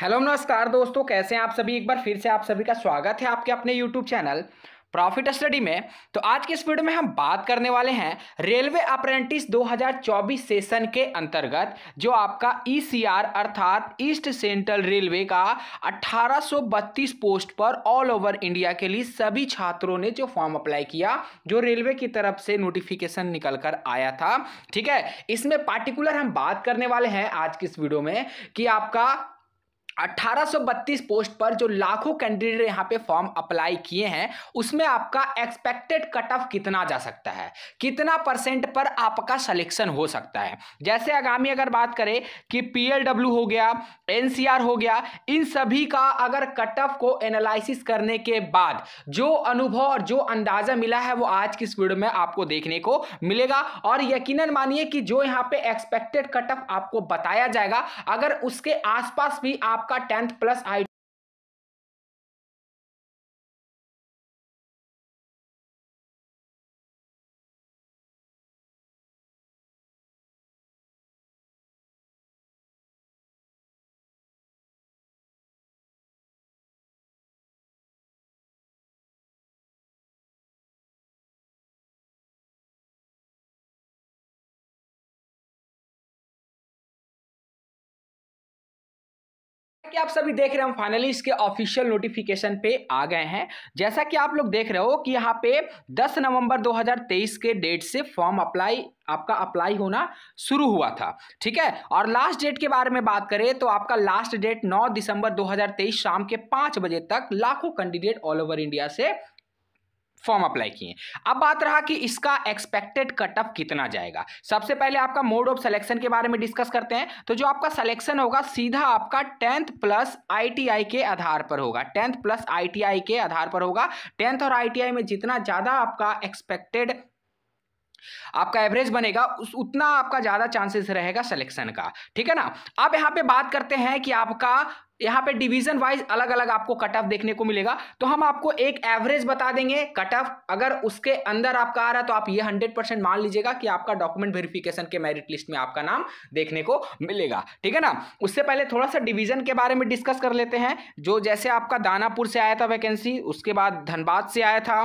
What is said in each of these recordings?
hello नमस्कार दोस्तों कैसे हैं आप सभी एक बार फिर से आप सभी का स्वागत है आपके अपने यूट्यूब चैनल प्रॉफिट स्टडी में तो आज के इस वीडियो में हम बात करने वाले हैं रेलवे अप्रेंटिस 2024 सेशन के अंतर्गत जो आपका ईसीआर e अर्थात ईस्ट सेंट्रल रेलवे का 1832 पोस्ट पर ऑल ओवर इंडिया के लिए सभी छात्रों ने जो फॉर्म अप्लाई किया जो रेलवे की तरफ से नोटिफिकेशन निकल कर आया था ठीक है इसमें पार्टिकुलर हम बात करने वाले हैं आज की इस वीडियो में कि आपका 1832 पोस्ट पर जो लाखों कैंडिडेट यहाँ पे फॉर्म अप्लाई किए हैं उसमें आपका एक्सपेक्टेड कट ऑफ कितना जा सकता है कितना परसेंट पर आपका सिलेक्शन हो सकता है जैसे आगामी अगर बात करें कि पीएलडब्ल्यू हो गया एनसीआर हो गया इन सभी का अगर कट ऑफ को एनालिसिस करने के बाद जो अनुभव और जो अंदाजा मिला है वो आज की इस वीडियो में आपको देखने को मिलेगा और यकीन मानिए कि जो यहाँ पे एक्सपेक्टेड कट ऑफ आपको बताया जाएगा अगर उसके आसपास भी आप आपका टेंथ प्लस आई कि आप सभी देख रहे हैं हम फाइनली इसके ऑफिशियल नोटिफिकेशन पे आ गए हैं जैसा कि आप लोग देख रहे हो कि यहाँ पे 10 नवंबर 2023 के डेट से फॉर्म अप्लाई आपका अप्लाई होना शुरू हुआ था ठीक है और लास्ट डेट के बारे में बात करें तो आपका लास्ट डेट 9 दिसंबर 2023 शाम के पांच बजे तक लाखों कैंडिडेट ऑल ओवर इंडिया से फॉर्म अप्लाई किए अब बात रहा कि इसका एक्सपेक्टेड कट ऑफ कितना जाएगा सबसे पहले आपका मोड ऑफ सिलेक्शन के बारे में डिस्कस करते हैं तो जो आपका सिलेक्शन होगा सीधा आपका टेंथ प्लस आईटीआई के आधार पर होगा टेंथ प्लस आईटीआई के आधार पर होगा टेंथ और आईटीआई में जितना ज़्यादा आपका एक्सपेक्टेड आपका एवरेज बनेगा उस उतना आपका ज़्यादा चांसेस रहेगा सिलेक्शन का ठीक है ना अब यहां पे बात करते हैं कि आपका यहाँ पे डिवीजन वाइज अलग अलग आपको कट ऑफ देखने को मिलेगा तो हम आपको एक एवरेज बता देंगे कट ऑफ अगर उसके अंदर आपका आ रहा है तो आप ये हंड्रेड परसेंट मान लीजिएगा कि आपका डॉक्यूमेंट वेरिफिकेशन के मेरिट लिस्ट में आपका नाम देखने को मिलेगा ठीक है ना उससे पहले थोड़ा सा डिवीजन के बारे में डिस्कस कर लेते हैं जो जैसे आपका दानापुर से आया था वैकेंसी उसके बाद धनबाद से आया था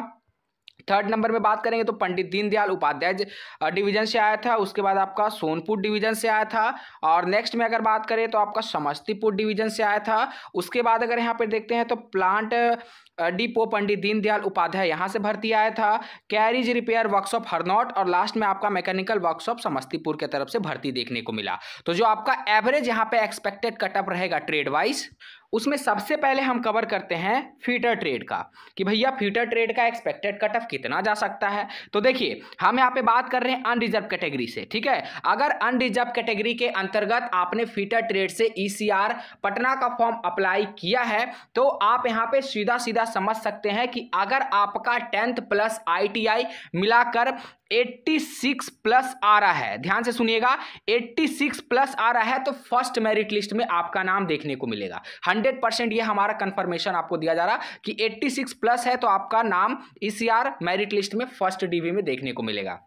थर्ड नंबर में बात करेंगे तो पंडित दीनदयाल उपाध्याय डिवीजन से आया था उसके बाद आपका सोनपुर डिवीजन से आया था और नेक्स्ट में अगर बात करें तो आपका समस्तीपुर डिवीजन से आया था उसके बाद अगर यहाँ पर देखते हैं तो प्लांट डिपो पंडित दीनदयाल उपाध्याय यहाँ से भर्ती आया था कैरिज रिपेयर वर्कशॉप हरनौट और लास्ट में आपका मैकेनिकल वर्कशॉप समस्तीपुर के तरफ से भर्ती देखने को मिला तो जो आपका एवरेज यहाँ पे एक्सपेक्टेड कटअप रहेगा ट्रेड वाइज उसमें सबसे पहले हम कवर करते हैं फीटर ट्रेड का कि भैया फीटर ट्रेड का एक्सपेक्टेड कट ऑफ कितना जा सकता है तो देखिए हम यहाँ पे बात कर रहे हैं अनरिजर्व कैटेगरी से ठीक है अगर अनरिजर्व कैटेगरी के अंतर्गत आपने फीटर ट्रेड से ई e पटना का फॉर्म अप्लाई किया है तो आप यहाँ पे सीधा सीधा समझ सकते हैं कि अगर आपका टेंथ प्लस आई मिलाकर 86 प्लस आ रहा है ध्यान से सुनिएगा 86 प्लस आ रहा है तो फर्स्ट मेरिट लिस्ट में आपका नाम देखने को मिलेगा 100 परसेंट यह हमारा कंफर्मेशन आपको दिया जा रहा कि 86 प्लस है तो आपका नाम इस मेरिट लिस्ट में फर्स्ट डीवी में देखने को मिलेगा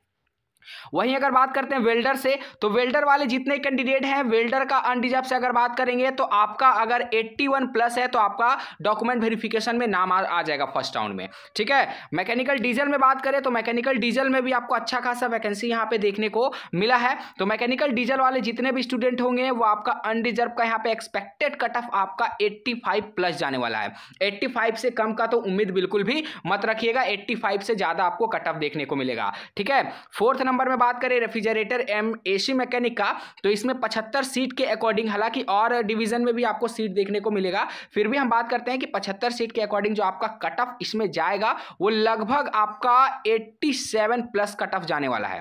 वहीं अगर बात करते हैं वेल्डर से तो वेल्डर वाले जितने कैंडिडेट हैं वेल्डर का अनडिजर्व से अगर बात करेंगे तो आपका अगर 81 प्लस है तो आपका डॉक्यूमेंट वेरिफिकेशन में नाम आ, आ जाएगा फर्स्ट राउंड में ठीक है मैकेनिकल डीजल में बात करें तो मैकेनिकल डीजल में भी आपको अच्छा खासा वैकेंसी यहाँ पे देखने को मिला है तो मैकेनिकल डीजल वाले जितने भी स्टूडेंट होंगे वो आपका अनडिजर्व का यहाँ पे एक्सपेक्टेड कट ऑफ आपका एट्टी प्लस जाने वाला है एट्टी से कम का तो उम्मीद बिल्कुल भी मत रखिएगा एट्टी से ज़्यादा आपको कट ऑफ देखने को मिलेगा ठीक है फोर्थ नंबर में बात करें रेफ्रिजरेटर एम एसी मैकेनिक का तो इसमें पचहत्तर सीट के अकॉर्डिंग हालांकि और डिवीजन में भी आपको सीट देखने को मिलेगा फिर भी हम बात करते हैं कि पचहत्तर सीट के अकॉर्डिंग जो आपका कट ऑफ इसमें जाएगा वो लगभग आपका एट्टी प्लस कट ऑफ जाने वाला है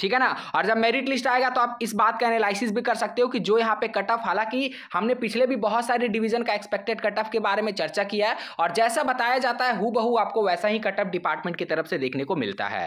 ठीक है ना और जब मेरिट लिस्ट आएगा तो आप इस बात का एनालिसिस भी कर सकते हो कि जो यहाँ पे कट ऑफ हालांकि हमने पिछले भी बहुत सारे डिवीजन का एक्सपेक्टेड कट ऑफ के बारे में चर्चा किया है और जैसा बताया जाता है हु आपको वैसा ही कट ऑफ डिपार्टमेंट की तरफ से देखने को मिलता है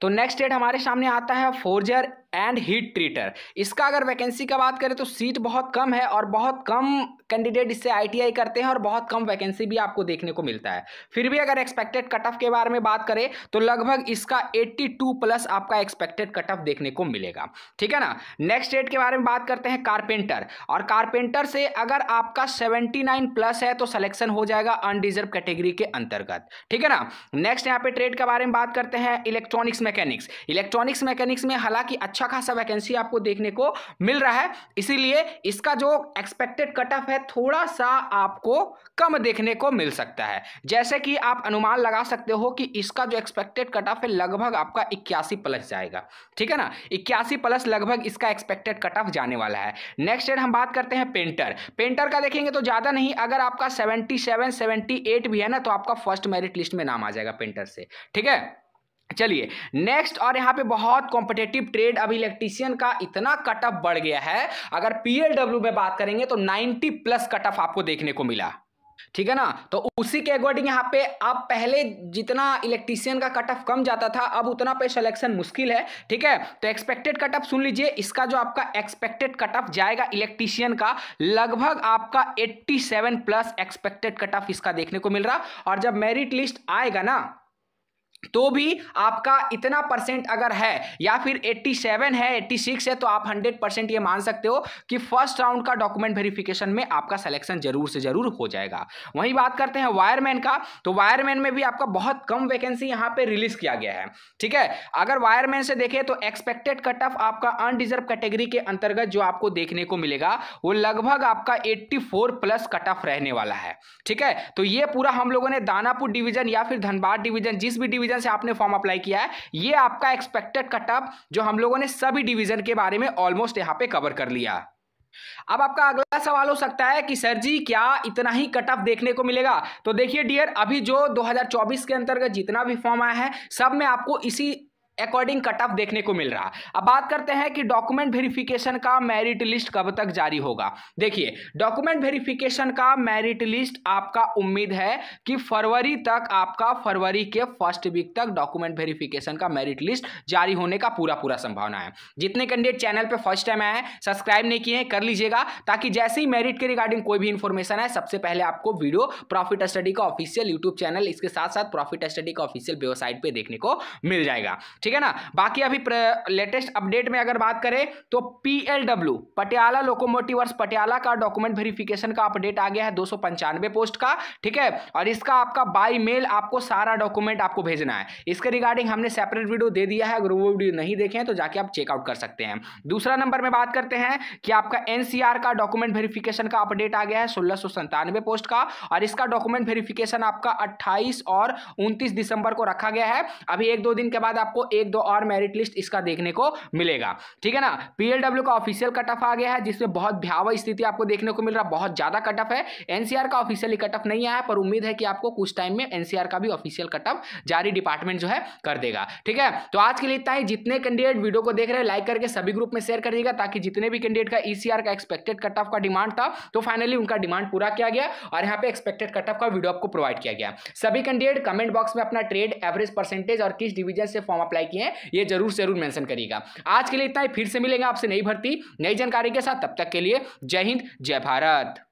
तो नेक्स्ट डेट हमारे सामने आता है फोर्जर एंड हीट ट्रीटर इसका अगर वैकेंसी का बात करें तो सीट बहुत कम है और बहुत कम कैंडिडेट इससे आईटीआई करते हैं और बहुत कम वैकेंसी भी आपको देखने को मिलता है फिर भी अगर एक्सपेक्टेड कट ऑफ के बारे में बात करें तो लगभग इसका 82 प्लस आपका एक्सपेक्टेड कट ऑफ देखने को मिलेगा ठीक है ना नेक्स्ट डेट के बारे में बात करते हैं कारपेंटर और कारपेंटर से अगर आपका 79 प्लस है तो सिलेक्शन हो जाएगा अनडिजर्व कैटेगरी के अंतर्गत ठीक है ना नेक्स्ट यहाँ पे ट्रेड के बारे में बात करते हैं इलेक्ट्रॉनिक्स मैकेनिक्स इलेक्ट्रॉनिक्स मैकेनिक्स में हालांकि अच्छा खासा वैकेंसी आपको देखने को मिल रहा है इसीलिए इसका जो एक्सपेक्टेड कट ऑफ है थोड़ा सा आपको कम देखने को मिल सकता है जैसे कि आप अनुमान लगा सकते हो कि इसका जो एक्सपेक्टेड कट ऑफ है लगभग आपका इक्यासी प्लस जाएगा ठीक है ना इक्यासी प्लस लगभग इसका एक्सपेक्टेड कट ऑफ जाने वाला है नेक्स्ट डेट हम बात करते हैं पेंटर पेंटर का देखेंगे तो ज़्यादा नहीं अगर आपका सेवेंटी सेवन एट भी है ना तो आपका फर्स्ट मेरिट लिस्ट में नाम आ जाएगा पेंटर से ठीक है चलिए नेक्स्ट और यहाँ पे बहुत कॉम्पिटेटिव ट्रेड अभी इलेक्ट्रीशियन का इतना कटअप बढ़ गया है अगर पीएलडब्ल्यू में बात करेंगे तो 90 प्लस कटअप आपको देखने को मिला ठीक है ना तो उसी के अकॉर्डिंग यहाँ पे आप पहले जितना इलेक्ट्रीशियन का कट ऑफ कम जाता था अब उतना पे सिलेक्शन मुश्किल है ठीक है तो एक्सपेक्टेड कट ऑफ सुन लीजिए इसका जो आपका एक्सपेक्टेड कट ऑफ जाएगा इलेक्ट्रीशियन का लगभग आपका 87 प्लस एक्सपेक्टेड कट ऑफ इसका देखने को मिल रहा और जब मेरिट लिस्ट आएगा ना तो भी आपका इतना परसेंट अगर है या फिर 87 है 86 है तो आप 100 परसेंट ये मान सकते हो कि फर्स्ट राउंड का डॉक्यूमेंट वेरिफिकेशन में आपका सिलेक्शन जरूर से जरूर हो जाएगा वहीं बात करते हैं वायरमैन का तो वायरमैन में भी आपका बहुत कम वैकेंसी यहाँ पे रिलीज किया गया है ठीक है अगर वायरमैन से देखें तो एक्सपेक्टेड कट ऑफ आपका अनडिजर्व कैटेगरी के अंतर्गत जो आपको देखने को मिलेगा वो लगभग आपका एट्टी प्लस कट ऑफ रहने वाला है ठीक है तो ये पूरा हम लोगों ने दानापुर डिवीजन या फिर धनबाद डिवीजन जिस भी डिवीजन डिवीजन से आपने फॉर्म अप्लाई किया है ये आपका एक्सपेक्टेड कटअप जो हम लोगों ने सभी डिवीजन के बारे में ऑलमोस्ट यहाँ पे कवर कर लिया अब आपका अगला सवाल हो सकता है कि सर जी क्या इतना ही कट ऑफ देखने को मिलेगा तो देखिए डियर अभी जो 2024 के अंतर्गत जितना भी फॉर्म आया है सब में आपको इसी अकॉर्डिंग कट ऑफ देखने को मिल रहा अब बात करते हैं कि डॉक्यूमेंट वेरिफिकेशन का मेरिट लिस्ट कब तक जारी होगा देखिए डॉक्यूमेंट वेरिफिकेशन का मेरिट लिस्ट आपका उम्मीद है कि फरवरी तक आपका फरवरी के फर्स्ट वीक तक डॉक्यूमेंट वेरिफिकेशन का मेरिट लिस्ट जारी होने का पूरा पूरा संभावना है जितने कैंडिडेट चैनल पर फर्स्ट टाइम आए सब्सक्राइब नहीं किए कर लीजिएगा ताकि जैसे ही मेरिट के रिगार्डिंग कोई भी इंफॉर्मेशन है सबसे पहले आपको वीडियो प्रॉफिट स्टडी का ऑफिशियल यूट्यूब चैनल इसके साथ साथ प्रॉफिट स्टडी का ऑफिशियल वेबसाइट पर देखने को मिल जाएगा ठीक ठीक है ना बाकी अभी लेटेस्ट अपडेट में अगर बात करें तो पीएलडब्ल्यू पटियाला लोकोमोटिव पटियाला का डॉक्यूमेंट वेरिफिकेशन का अपडेट आ गया है दो पोस्ट का ठीक है और इसका आपका बाई मेल आपको सारा डॉक्यूमेंट आपको भेजना है इसके रिगार्डिंग हमने सेपरेट वीडियो दे दिया है अगर वो वीडियो नहीं देखें तो जाके आप चेकआउट कर सकते हैं दूसरा नंबर में बात करते हैं कि आपका एनसीआर का डॉक्यूमेंट वेरिफिकेशन का अपडेट आ गया है सोलह पोस्ट का और इसका डॉक्यूमेंट वेरिफिकेशन आपका 28 और 29 दिसंबर को रखा गया है अभी एक दो दिन के बाद आपको एक दो और मेरिट लिस्ट इसका देखने को मिलेगा ठीक है ना पीएलडब्ल्यू का ऑफिशियल कट ऑफ आ गया है जिसमें बहुत भयावह स्थिति आपको देखने को मिल रहा है बहुत ज़्यादा कट ऑफ है एनसीआर का ऑफिशियली कट ऑफ नहीं आया पर उम्मीद है कि आपको कुछ टाइम में एनसीआर का भी ऑफिशियल कट ऑफ जारी डिपार्टमेंट जो है कर देगा ठीक है तो आज के लिए इतना ही जितने कैंडिडेट वीडियो को देख रहे हैं लाइक करके सभी ग्रुप में शेयर करिएगा ताकि जितने भी कैंडिडेट का ईसीआर e का एक्सपेक्टेड कट ऑफ का डिमांड था तो फाइनली उनका डिमांड पूरा किया गया और यहाँ पे एक्सपेक्टेड कट ऑफ का वीडियो आपको प्रोवाइड किया गया सभी कैंडिडेट कमेंट बॉक्स में अपना ट्रेड एवरेज परसेंटेज और किस डिवीजन से फॉर्म अप्लाई अप्लाई किए हैं ये जरूर जरूर मैंशन करिएगा आज के लिए इतना ही फिर से मिलेंगे आपसे नई भर्ती नई जानकारी के साथ तब तक के लिए जय हिंद जय भारत